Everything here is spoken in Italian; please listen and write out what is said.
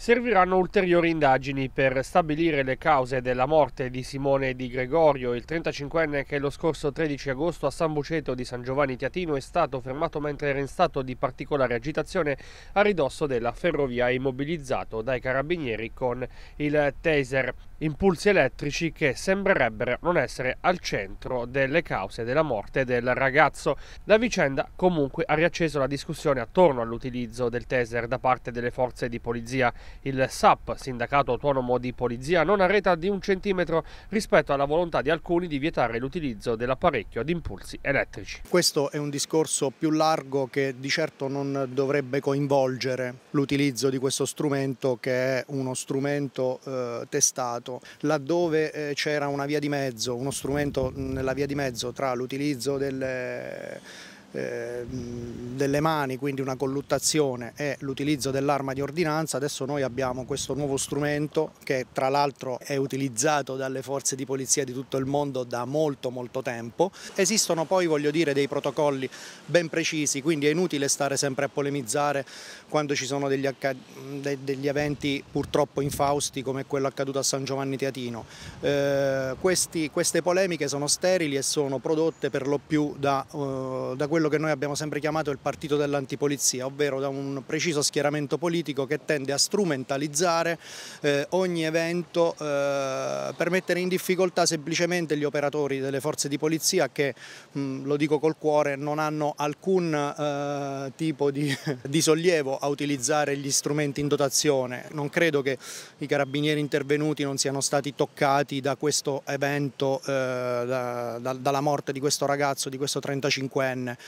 Serviranno ulteriori indagini per stabilire le cause della morte di Simone Di Gregorio, il 35enne che lo scorso 13 agosto a San Buceto di San Giovanni Tiatino è stato fermato mentre era in stato di particolare agitazione a ridosso della ferrovia immobilizzato dai carabinieri con il taser impulsi elettrici che sembrerebbero non essere al centro delle cause della morte del ragazzo. La vicenda comunque ha riacceso la discussione attorno all'utilizzo del taser da parte delle forze di polizia. Il SAP, sindacato autonomo di polizia, non arreta di un centimetro rispetto alla volontà di alcuni di vietare l'utilizzo dell'apparecchio ad impulsi elettrici. Questo è un discorso più largo che di certo non dovrebbe coinvolgere l'utilizzo di questo strumento che è uno strumento eh, testato passato, laddove eh, c'era una via di mezzo, uno strumento nella via di mezzo tra l'utilizzo delle Ehm, delle mani, quindi una colluttazione e l'utilizzo dell'arma di ordinanza, adesso noi abbiamo questo nuovo strumento che tra l'altro è utilizzato dalle forze di polizia di tutto il mondo da molto molto tempo. Esistono poi voglio dire dei protocolli ben precisi, quindi è inutile stare sempre a polemizzare quando ci sono degli, degli eventi purtroppo infausti come quello accaduto a San Giovanni Teatino. Eh, questi, queste polemiche sono sterili e sono prodotte per lo più da, eh, da quello che noi abbiamo sempre chiamato il partito dell'antipolizia, ovvero da un preciso schieramento politico che tende a strumentalizzare eh, ogni evento eh, per mettere in difficoltà semplicemente gli operatori delle forze di polizia che, mh, mm, lo dico col cuore, non hanno alcun eh, tipo di, di sollievo a utilizzare gli strumenti in dotazione. Non credo che i carabinieri intervenuti non siano stati toccati da questo evento, eh, da, da, dalla morte di questo ragazzo, di questo 35enne.